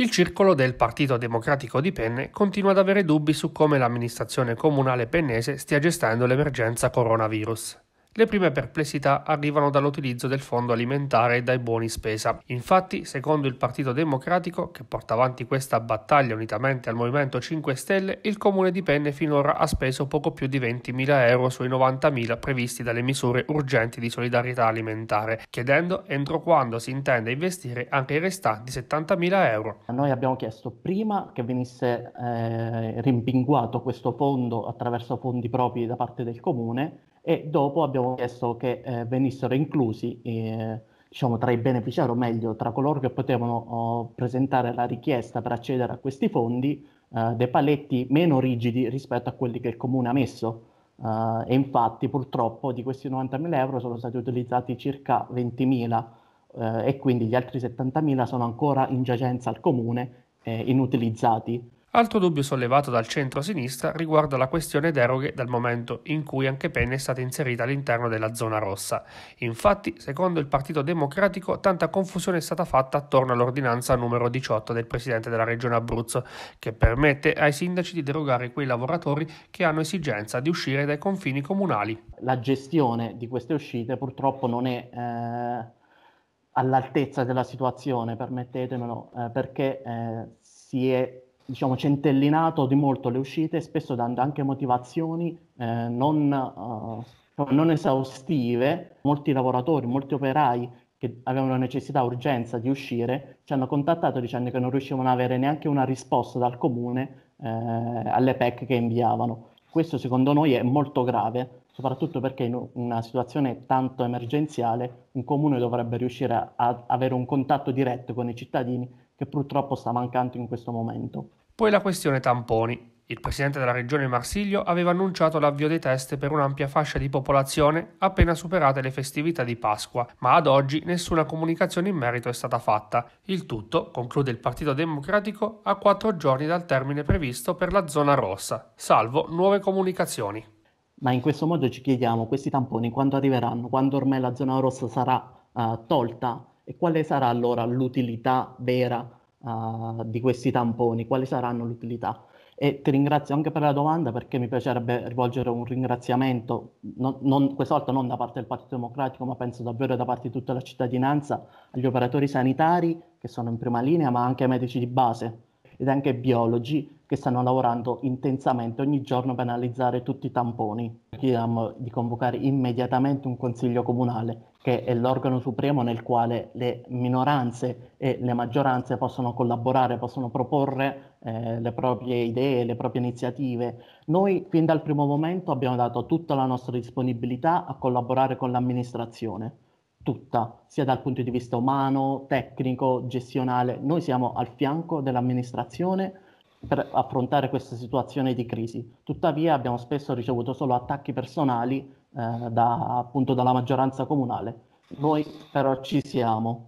Il circolo del Partito Democratico di Penne continua ad avere dubbi su come l'amministrazione comunale pennese stia gestendo l'emergenza coronavirus. Le prime perplessità arrivano dall'utilizzo del fondo alimentare e dai buoni spesa. Infatti, secondo il Partito Democratico, che porta avanti questa battaglia unitamente al Movimento 5 Stelle, il Comune di Penne finora ha speso poco più di 20.000 euro sui 90.000 previsti dalle misure urgenti di solidarietà alimentare, chiedendo entro quando si intende investire anche i restanti 70.000 euro. Noi abbiamo chiesto prima che venisse eh, rimpinguato questo fondo attraverso fondi propri da parte del Comune e dopo abbiamo chiesto che eh, venissero inclusi eh, diciamo, tra i beneficiari, o meglio tra coloro che potevano oh, presentare la richiesta per accedere a questi fondi, eh, dei paletti meno rigidi rispetto a quelli che il comune ha messo. Eh, e infatti purtroppo di questi 90.000 euro sono stati utilizzati circa 20.000 eh, e quindi gli altri 70.000 sono ancora in giacenza al comune eh, inutilizzati. Altro dubbio sollevato dal centro-sinistra riguarda la questione deroghe dal momento in cui anche Penne è stata inserita all'interno della zona rossa. Infatti, secondo il Partito Democratico, tanta confusione è stata fatta attorno all'ordinanza numero 18 del Presidente della Regione Abruzzo, che permette ai sindaci di derogare quei lavoratori che hanno esigenza di uscire dai confini comunali. La gestione di queste uscite purtroppo non è... Eh, all'altezza della situazione, permettetemelo, eh, perché eh, si è diciamo, centellinato di molto le uscite, spesso dando anche motivazioni eh, non, eh, cioè non, esaustive. Molti lavoratori, molti operai che avevano necessità, urgenza di uscire, ci hanno contattato dicendo che non riuscivano ad avere neanche una risposta dal comune eh, alle PEC che inviavano. Questo secondo noi è molto grave soprattutto perché in una situazione tanto emergenziale un comune dovrebbe riuscire a, a avere un contatto diretto con i cittadini che purtroppo sta mancando in questo momento. Poi la questione tamponi. Il presidente della regione Marsiglio aveva annunciato l'avvio dei test per un'ampia fascia di popolazione appena superate le festività di Pasqua, ma ad oggi nessuna comunicazione in merito è stata fatta. Il tutto, conclude il Partito Democratico, a quattro giorni dal termine previsto per la zona rossa, salvo nuove comunicazioni ma in questo modo ci chiediamo questi tamponi quando arriveranno, quando ormai la zona rossa sarà uh, tolta e quale sarà allora l'utilità vera uh, di questi tamponi, quali saranno l'utilità. E ti ringrazio anche per la domanda perché mi piacerebbe rivolgere un ringraziamento, non, non, questa volta non da parte del Partito Democratico, ma penso davvero da parte di tutta la cittadinanza, agli operatori sanitari che sono in prima linea, ma anche ai medici di base ed anche biologi che stanno lavorando intensamente ogni giorno per analizzare tutti i tamponi. Chiediamo um, di convocare immediatamente un consiglio comunale, che è l'organo supremo nel quale le minoranze e le maggioranze possono collaborare, possono proporre eh, le proprie idee, le proprie iniziative. Noi fin dal primo momento abbiamo dato tutta la nostra disponibilità a collaborare con l'amministrazione tutta, sia dal punto di vista umano, tecnico, gestionale. Noi siamo al fianco dell'amministrazione per affrontare questa situazione di crisi. Tuttavia abbiamo spesso ricevuto solo attacchi personali eh, da, appunto dalla maggioranza comunale. Noi però ci siamo.